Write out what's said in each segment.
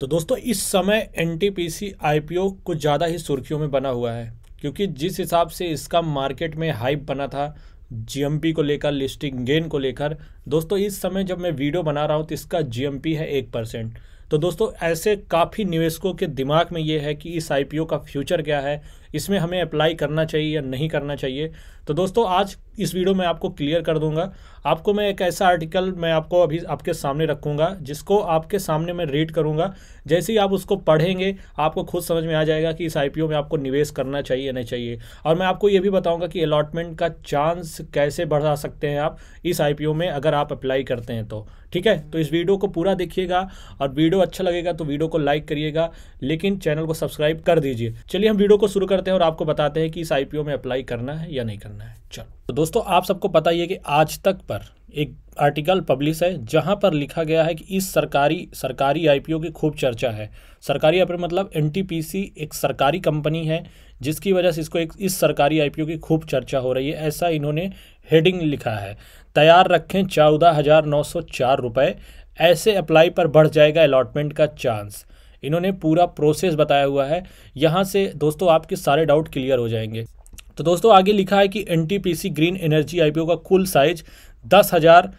तो दोस्तों इस समय N T P C I P O कुछ ज़्यादा ही सुर्खियों में बना हुआ है क्योंकि जिस हिसाब से इसका मार्केट में हाइप बना था जीएमपी को लेकर लिस्टिंग गेन को लेकर दोस्तों इस समय जब मैं वीडियो बना रहा हूँ तो इसका जीएमपी है एक परसेंट तो दोस्तों ऐसे काफ़ी निवेशकों के दिमाग में ये है कि इस आई का फ्यूचर क्या है इसमें हमें अप्लाई करना चाहिए या नहीं करना चाहिए तो दोस्तों आज इस वीडियो में आपको क्लियर कर दूंगा आपको मैं एक ऐसा आर्टिकल मैं आपको अभी आपके सामने रखूंगा जिसको आपके सामने मैं रीड करूंगा जैसे ही आप उसको पढ़ेंगे आपको खुद समझ में आ जाएगा कि इस आई में आपको निवेश करना चाहिए या नहीं चाहिए और मैं आपको ये भी बताऊँगा कि अलॉटमेंट का चांस कैसे बढ़ा सकते हैं आप इस आई में अगर आप अप्लाई करते हैं तो ठीक है तो इस वीडियो को पूरा देखिएगा और वीडियो वीडियो अच्छा लगेगा तो वीडियो को लाइक करिएगा लेकिन चैनल को सब्सक्राइब कर दीजिए चलिए हम वीडियो को शुरू करते हैं और आपको बताते हैं कि इस आईपीओ में अप्लाई करना है या नहीं करना है चलो तो दोस्तों आप सबको पता ही है कि आज तक पर एक आर्टिकल पब्लिश है जहां पर लिखा गया है कि इस सरकारी सरकारी आईपीओ की खूब चर्चा है सरकारी आईपीओ मतलब एनटीपीसी एक सरकारी कंपनी है जिसकी वजह से इसको एक इस सरकारी आईपीओ की खूब चर्चा हो रही है ऐसा इन्होंने हेडिंग लिखा है तैयार रखें चौदह हज़ार नौ सौ चार रुपये ऐसे अप्लाई पर बढ़ जाएगा अलॉटमेंट का चांस इन्होंने पूरा प्रोसेस बताया हुआ है यहाँ से दोस्तों आपके सारे डाउट क्लियर हो जाएंगे तो दोस्तों आगे लिखा है कि एन ग्रीन एनर्जी आई का कुल साइज दस हज़ार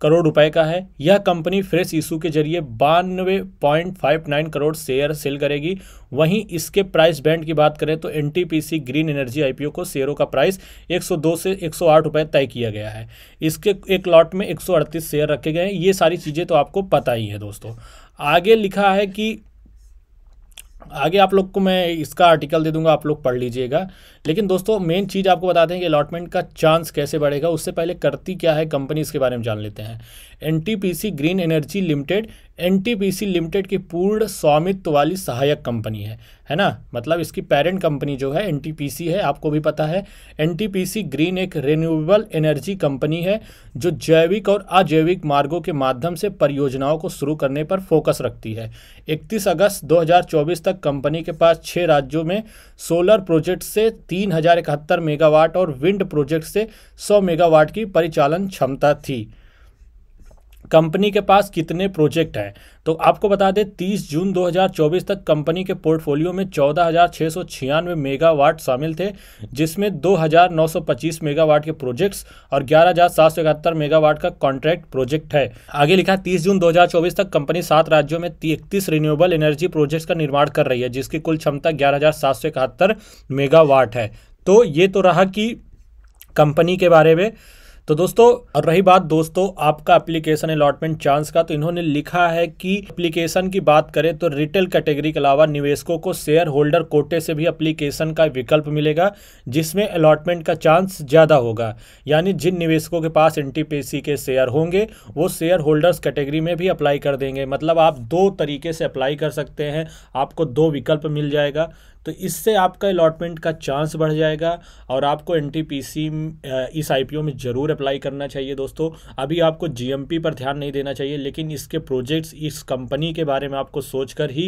करोड़ रुपए का है यह कंपनी फ्रेश इशू के जरिए बानवे point five nine crore share sale करेगी वहीं इसके प्राइस बैंड की बात करें तो एन ग्रीन एनर्जी आईपीओ को शेयरों का प्राइस 102 से 108 रुपए तय किया गया है इसके एक लॉट में 138 शेयर रखे गए हैं ये सारी चीज़ें तो आपको पता ही है दोस्तों आगे लिखा है कि आगे आप लोग को मैं इसका आर्टिकल दे दूंगा आप लोग पढ़ लीजिएगा लेकिन दोस्तों मेन चीज़ आपको बताते हैं कि अलॉटमेंट का चांस कैसे बढ़ेगा उससे पहले करती क्या है कंपनी इसके बारे में जान लेते हैं N green energy limited N limited की पूर्ण स्वामित्व वाली सहायक कंपनी है है ना मतलब इसकी पेरेंट कंपनी जो है एन है आपको भी पता है एन ग्रीन एक रिन्यूएबल एनर्जी कंपनी है जो जैविक और अजैविक मार्गों के माध्यम से परियोजनाओं को शुरू करने पर फोकस रखती है 31 अगस्त 2024 तक कंपनी के पास छः राज्यों में सोलर प्रोजेक्ट से तीन मेगावाट और विंड प्रोजेक्ट से सौ मेगावाट की परिचालन क्षमता थी कंपनी के पास कितने प्रोजेक्ट हैं तो आपको बता दें 30 जून 2024 तक कंपनी के पोर्टफोलियो में चौदह मेगावाट शामिल थे जिसमें 2,925 मेगावाट के प्रोजेक्ट्स और ग्यारह मेगावाट का कॉन्ट्रैक्ट प्रोजेक्ट है आगे लिखा 30 जून 2024 तक कंपनी सात राज्यों में इकतीस रिन्यूएबल एनर्जी प्रोजेक्ट्स का निर्माण कर रही है जिसकी कुल क्षमता ग्यारह मेगावाट है तो ये तो रहा कि कंपनी के बारे में तो दोस्तों और रही बात दोस्तों आपका एप्लीकेशन अलॉटमेंट चांस का तो इन्होंने लिखा है कि एप्लीकेशन की बात करें तो रिटेल कैटेगरी के अलावा निवेशकों को शेयर होल्डर कोटे से भी एप्लीकेशन का विकल्प मिलेगा जिसमें अलॉटमेंट का चांस ज़्यादा होगा यानी जिन निवेशकों के पास एन के शेयर होंगे वो शेयर होल्डर्स कैटेगरी में भी अप्लाई कर देंगे मतलब आप दो तरीके से अप्लाई कर सकते हैं आपको दो विकल्प मिल जाएगा तो इससे आपका अलॉटमेंट का चांस बढ़ जाएगा और आपको एन इस आई में ज़रूर अप्लाई करना चाहिए दोस्तों अभी आपको जीएमपी पर ध्यान नहीं देना चाहिए लेकिन इसके प्रोजेक्ट्स इस कंपनी के बारे में आपको सोचकर ही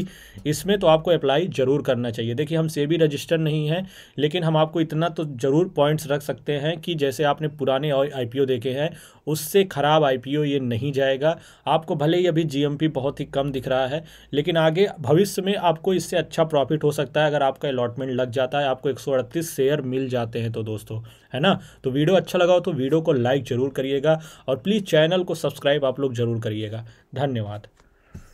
इसमें तो आपको अप्लाई ज़रूर करना चाहिए देखिए हम सेबी रजिस्टर नहीं है लेकिन हम आपको इतना तो ज़रूर पॉइंट्स रख सकते हैं कि जैसे आपने पुराने आई देखे हैं उससे ख़राब आई ये नहीं जाएगा आपको भले ही अभी जी बहुत ही कम दिख रहा है लेकिन आगे भविष्य में आपको इससे अच्छा प्रॉफिट हो सकता है अगर आपका अलॉटमेंट लग जाता है आपको एक शेयर मिल जाते हैं तो दोस्तों है ना तो वीडियो अच्छा लगा हो तो वीडियो को लाइक ज़रूर करिएगा और प्लीज़ चैनल को सब्सक्राइब आप लोग ज़रूर करिएगा धन्यवाद